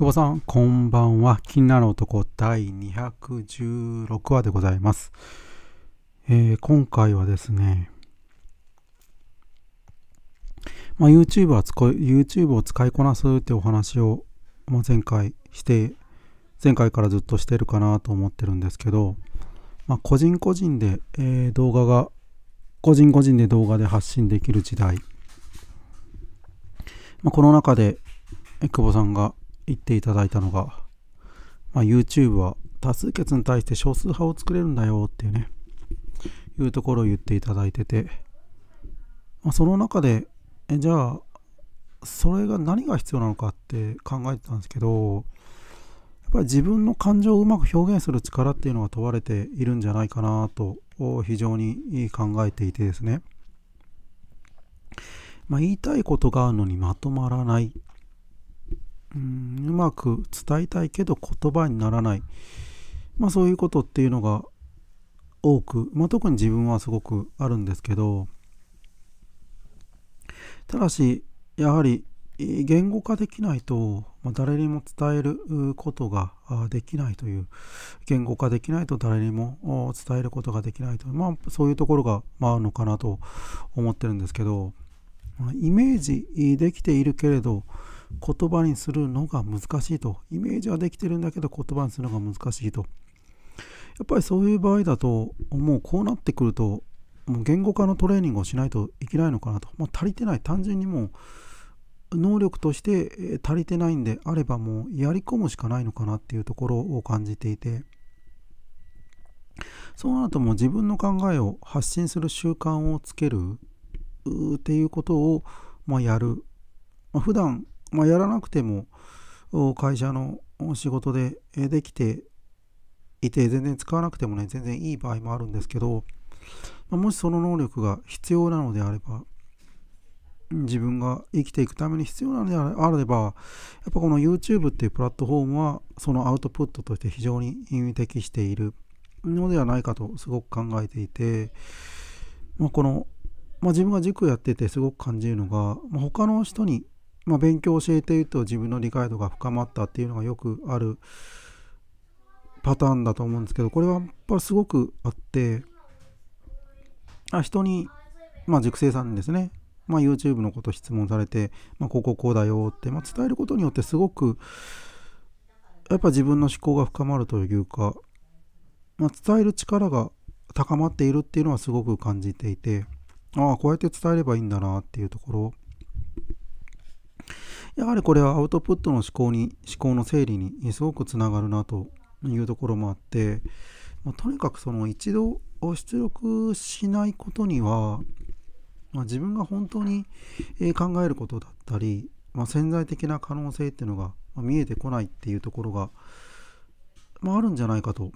久保さん、こんばんは。気になる男第216話でございます。えー、今回はですね、まあ、YouTube, は使 YouTube を使いこなすってお話を、まあ、前回して、前回からずっとしてるかなと思ってるんですけど、まあ、個人個人で、えー、動画が、個人個人で動画で発信できる時代、まあ、この中で、久保さんが言っていただいたのが、まあ、YouTube は多数決に対して少数派を作れるんだよっていうね、いうところを言っていただいてて、まあ、その中で、えじゃあ、それが何が必要なのかって考えてたんですけど、やっぱり自分の感情をうまく表現する力っていうのが問われているんじゃないかなと非常に考えていてですね、まあ、言いたいことがあるのにまとまらないうんうまく伝えたいけど言葉にならない、まあ、そういうことっていうのが多く、まあ、特に自分はすごくあるんですけどただしやはり言語化できないと、まあ、誰にも伝えることができないという言語化できないと誰にも伝えることができないという、まあ、そういうところが、まあ、あるのかなと思ってるんですけどイメージできているけれど言葉にするのが難しいとイメージはできてるんだけど言葉にするのが難しいとやっぱりそういう場合だともうこうなってくるともう言語化のトレーニングをしないといけないのかなと、まあ、足りてない単純にもう能力として足りてないんであればもうやり込むしかないのかなっていうところを感じていてそうなるともう自分の考えを発信する習慣をつけるっていうことをまあやる、まあ、普段まあ、やらなくても会社の仕事でできていて全然使わなくてもね全然いい場合もあるんですけど、まもしその能力が必要なのであれば自分が生きていくために必要なのであればやっぱこの YouTube っていうプラットフォームはそのアウトプットとして非常に適しているのではないかとすごく考えていて、まあ、この、まあ、自分が塾やっててすごく感じるのが、まあ、他の人にまあ、勉強を教えていると自分の理解度が深まったっていうのがよくあるパターンだと思うんですけどこれはやっぱすごくあってあ人に、まあ、塾生さんですね、まあ、YouTube のこと質問されて、まあ、こここうだよって、まあ、伝えることによってすごくやっぱ自分の思考が深まるというか、まあ、伝える力が高まっているっていうのはすごく感じていてああこうやって伝えればいいんだなっていうところやはりこれはアウトプットの思考に思考の整理にすごくつながるなというところもあって、まとにかくその一度出力しないことには、まあ、自分が本当に考えることだったり、まあ、潜在的な可能性っていうのが見えてこないっていうところが、まあ、あるんじゃないかと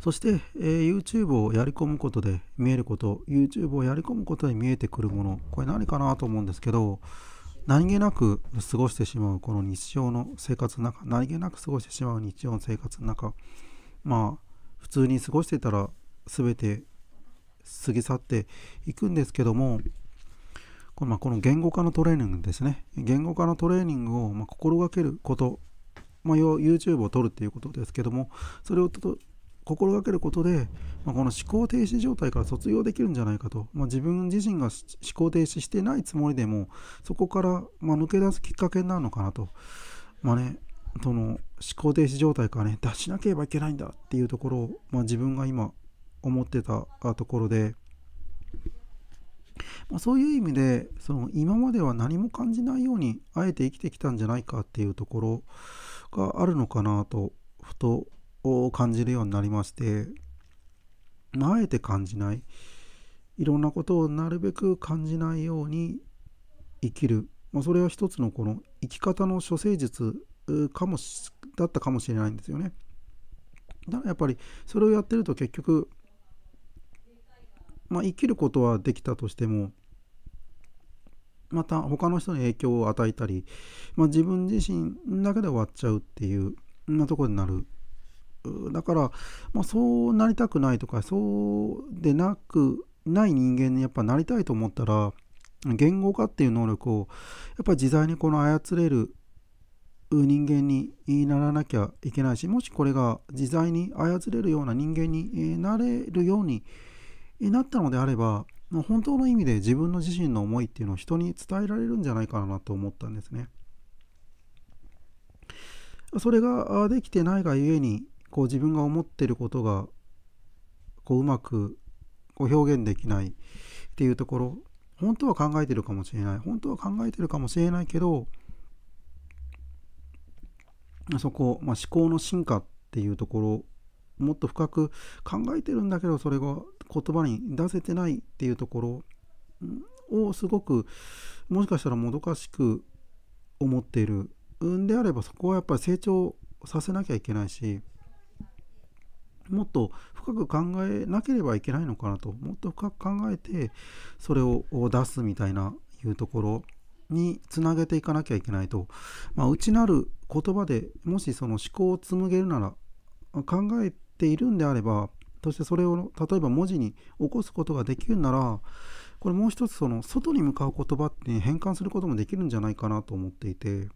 そして、えー、YouTube をやり込むことで見えること、YouTube をやり込むことで見えてくるもの、これ何かなと思うんですけど、何気なく過ごしてしまうこの日常の生活の中、何気なく過ごしてしまう日常の生活の中、まあ、普通に過ごしてたら全て過ぎ去っていくんですけども、このまあ、この言語化のトレーニングですね。言語化のトレーニングをま心がけることまあ、YouTube を撮るっていうことですけどもそれを心がけることで、まあ、この思考停止状態から卒業できるんじゃないかと、まあ、自分自身が思考停止してないつもりでもそこから、ま抜け出すきっかけになるのかなと、まあね、その思考停止状態からね出しなければいけないんだっていうところを、ま自分が今思ってたところで。まあ、そういう意味でその今までは何も感じないようにあえて生きてきたんじゃないかっていうところがあるのかなとふとを感じるようになりまして、まあ、えて感じないいろんなことをなるべく感じないように生きる、まあ、それは一つのこの生き方の処世術かもしだったかもしれないんですよね。だからやっぱりそれをやってると結局、まあ、生きることはできたとしてもまた他の人に影響を与えたり、まあ、自分自身だけで終わっちゃうっていう、まあ、ところになるだから、まあ、そうなりたくないとかそうでなくない人間にやっぱなりたいと思ったら言語化っていう能力をやっぱり自在にこの操れる人間にならなきゃいけないしもしこれが自在に操れるような人間になれるようになったのであれば本当の意味で自分の自身の思いっていうのを人に伝えられるんじゃないかなと思ったんですね。それができてないがゆえにこう自分が思ってることがこううまくこう表現できないっていうところ本当は考えてるかもしれない本当は考えてるかもしれないけどそこ、まあ、思考の進化っていうところもっと深く考えてるんだけどそれが言葉に出せてないっていうところをすごくもしかしたらもどかしく思っているんであればそこはやっぱり成長させなきゃいけないしもっと深く考えなければいけないのかなともっと深く考えてそれを出すみたいないうところにつなげていかなきゃいけないと、まあ、内なる言葉でもしその思考を紡げるなら考えているんであればそしてそれを例えば文字に起こすことができるならこれもう一つその外に向かう言葉って変換することもできるんじゃないかなと思っていて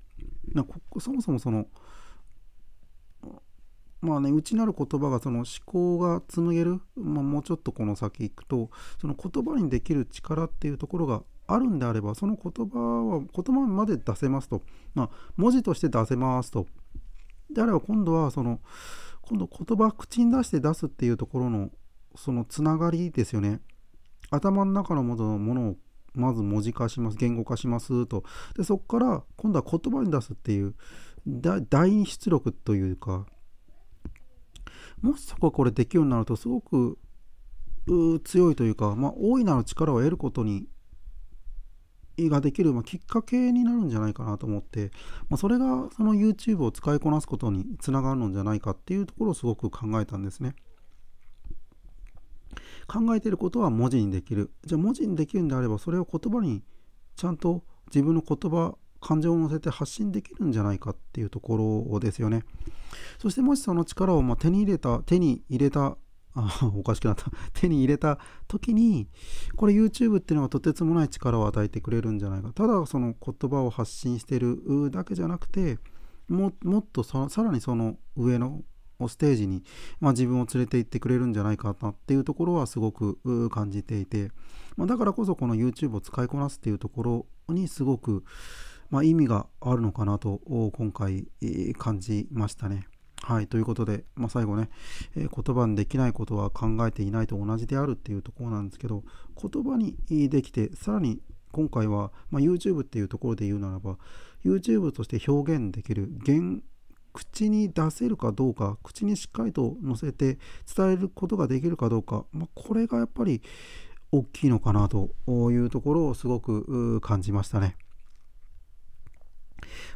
なそもそもそのまあね、内なる言葉がその思考が紡げる、まあ、もうちょっとこの先行くとその言葉にできる力っていうところがあるんであればその言葉は言葉まで出せますと、まあ、文字として出せますとであれば今度はその今度言葉口に出して出すっていうところのそのつながりですよね頭の中のものをまず文字化します言語化しますとでそこから今度は言葉に出すっていう第二出力というかもしそこがこれできるようになるとすごく強いというか、まあ、大いなる力を得ることにができる、まあ、きっかけになるんじゃないかなと思って、まあ、それがその YouTube を使いこなすことにつながるのじゃないかっていうところをすごく考えたんですね。考えてることは文字にできる。じゃあ文字にできるんであればそれを言葉にちゃんと自分の言葉感情を乗せて発信できるんじゃないかっていうところですよね。そしてもしその力をま手に入れた、手に入れた、あ おかしくなった、手に入れた時に、これ YouTube っていうのはとてつもない力を与えてくれるんじゃないか。ただその言葉を発信してるだけじゃなくて、ももっとさらにその上のステージに、まあ、自分を連れて行ってくれるんじゃないかなっていうところはすごく感じていて、まあ、だからこそこの YouTube を使いこなすっていうところにすごく、まあ、意味があるのかなと今回感じましたね。はい。ということで、まあ、最後ね、えー、言葉にできないことは考えていないと同じであるっていうところなんですけど、言葉にできて、さらに今回は、まあ、YouTube っていうところで言うならば、YouTube として表現できる言、口に出せるかどうか、口にしっかりと載せて伝えることができるかどうか、まあ、これがやっぱり大きいのかなというところをすごく感じましたね。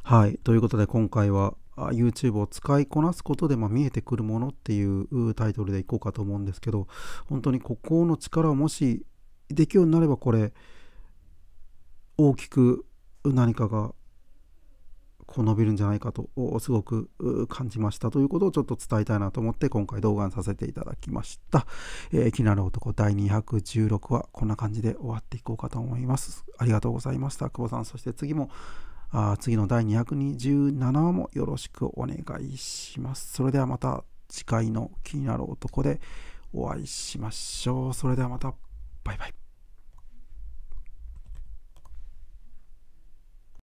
はい。ということで、今回は YouTube を使いこなすことで、まあ、見えてくるものっていうタイトルでいこうかと思うんですけど、本当にここの力をもしできるようになれば、これ、大きく何かがこう伸びるんじゃないかとすごく感じましたということをちょっと伝えたいなと思って今回動画にさせていただきました、えー、気になる男第216話こんな感じで終わっていこうかと思いますありがとうございました久保さんそして次もあ次の第2 2 7話もよろしくお願いします。それではまた次回の気になる男でお会いしましょう。それではまた。バイバイ。